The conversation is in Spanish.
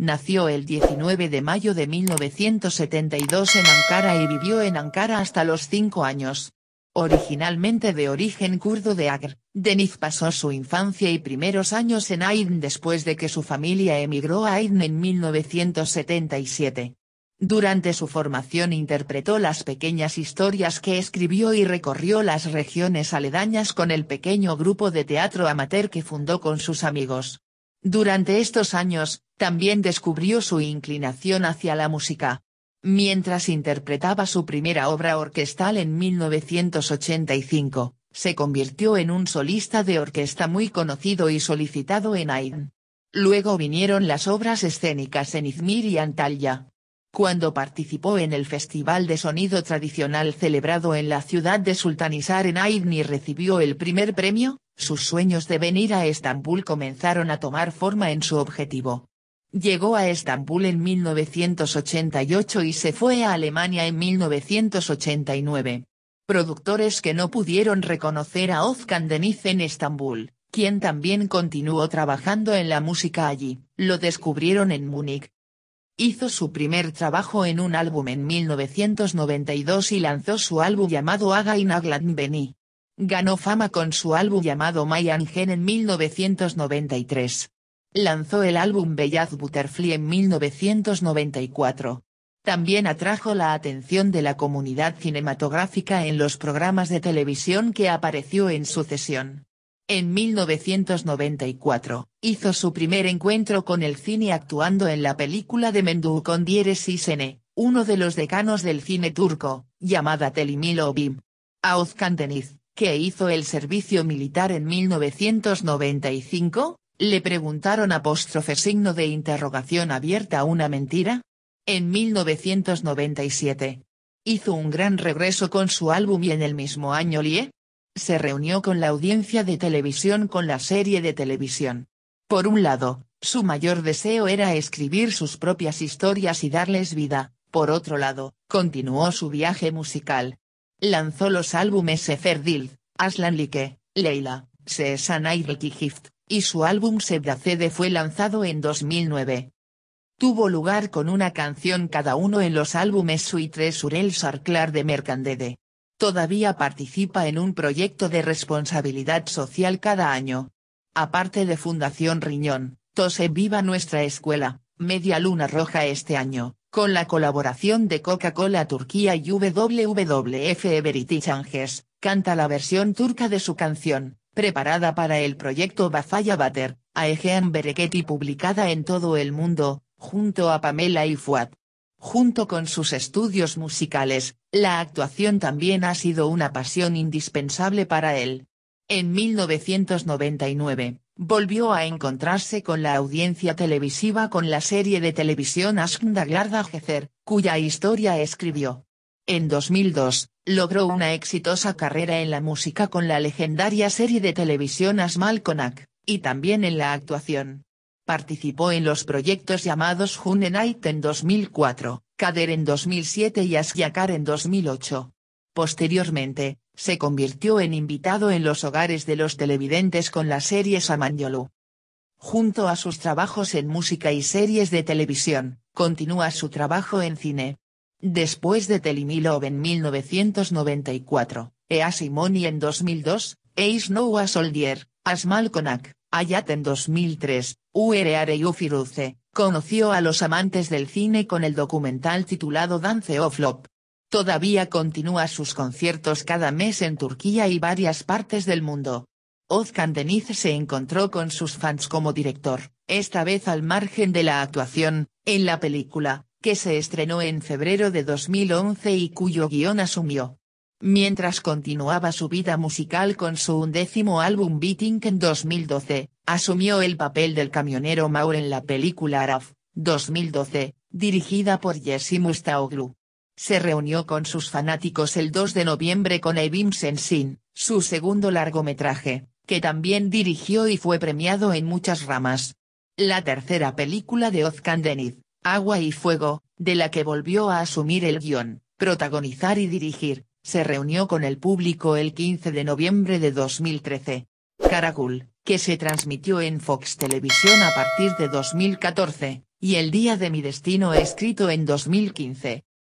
Nació el 19 de mayo de 1972 en Ankara y vivió en Ankara hasta los 5 años. Originalmente de origen kurdo de Agr, Deniz pasó su infancia y primeros años en Aydın después de que su familia emigró a Aydın en 1977. Durante su formación interpretó las pequeñas historias que escribió y recorrió las regiones aledañas con el pequeño grupo de teatro amateur que fundó con sus amigos. Durante estos años, también descubrió su inclinación hacia la música. Mientras interpretaba su primera obra orquestal en 1985, se convirtió en un solista de orquesta muy conocido y solicitado en Aydn. Luego vinieron las obras escénicas en Izmir y Antalya. Cuando participó en el Festival de Sonido Tradicional celebrado en la ciudad de Sultanizar en Aid y recibió el primer premio, sus sueños de venir a Estambul comenzaron a tomar forma en su objetivo. Llegó a Estambul en 1988 y se fue a Alemania en 1989. Productores que no pudieron reconocer a Ozkan Deniz en Estambul, quien también continuó trabajando en la música allí, lo descubrieron en Múnich. Hizo su primer trabajo en un álbum en 1992 y lanzó su álbum llamado Again Aglan Beni. Ganó fama con su álbum llamado My Angen en 1993. Lanzó el álbum Bellaz Butterfly en 1994. También atrajo la atención de la comunidad cinematográfica en los programas de televisión que apareció en sucesión. En 1994, hizo su primer encuentro con el cine actuando en la película de Mendú con Dieres y uno de los decanos del cine turco, llamada Telimil Bim. Aoz Deniz, que hizo el servicio militar en 1995, le preguntaron apóstrofe signo de interrogación abierta a una mentira. En 1997. Hizo un gran regreso con su álbum y en el mismo año Lie. Se reunió con la audiencia de televisión con la serie de televisión. Por un lado, su mayor deseo era escribir sus propias historias y darles vida, por otro lado, continuó su viaje musical. Lanzó los álbumes Sefer Aslan Like, Leila, se y Gift, y su álbum Sebracede fue lanzado en 2009. Tuvo lugar con una canción cada uno en los álbumes Sui 3 sur Sarclar de Mercandede. Todavía participa en un proyecto de responsabilidad social cada año. Aparte de Fundación Riñón, Tose Viva Nuestra Escuela, Media Luna Roja este año, con la colaboración de Coca-Cola Turquía y WWF Everity Changes, canta la versión turca de su canción, preparada para el proyecto Bafaya Butter, Aegean y publicada en todo el mundo, junto a Pamela Ifuat. Junto con sus estudios musicales, la actuación también ha sido una pasión indispensable para él. En 1999, volvió a encontrarse con la audiencia televisiva con la serie de televisión Ashkndaglarda Gezer, cuya historia escribió. En 2002, logró una exitosa carrera en la música con la legendaria serie de televisión Asmal Konak, y también en la actuación. Participó en los proyectos llamados June Night en 2004, Kader en 2007 y Asyakar en 2008. Posteriormente, se convirtió en invitado en los hogares de los televidentes con la serie Samanyolu. Junto a sus trabajos en música y series de televisión, continúa su trabajo en cine. Después de Telimilov en 1994, Ea Simoni en 2002, Eis Soldier, Asmal Konak, Ayat en 2003, Ureare y Ufiruce, conoció a los amantes del cine con el documental titulado Dance of Love. Todavía continúa sus conciertos cada mes en Turquía y varias partes del mundo. Ozkan Deniz se encontró con sus fans como director, esta vez al margen de la actuación, en la película, que se estrenó en febrero de 2011 y cuyo guión asumió. Mientras continuaba su vida musical con su undécimo álbum Beating en 2012, asumió el papel del camionero Maur en la película Araf, 2012, dirigida por Jesse Mustaoglu. Se reunió con sus fanáticos el 2 de noviembre con Evim Sensin, su segundo largometraje, que también dirigió y fue premiado en muchas ramas. La tercera película de Ozkan Deniz, Agua y Fuego, de la que volvió a asumir el guión, protagonizar y dirigir, se reunió con el público el 15 de noviembre de 2013. Caracol, que se transmitió en Fox Televisión a partir de 2014, y El Día de mi Destino escrito en 2015,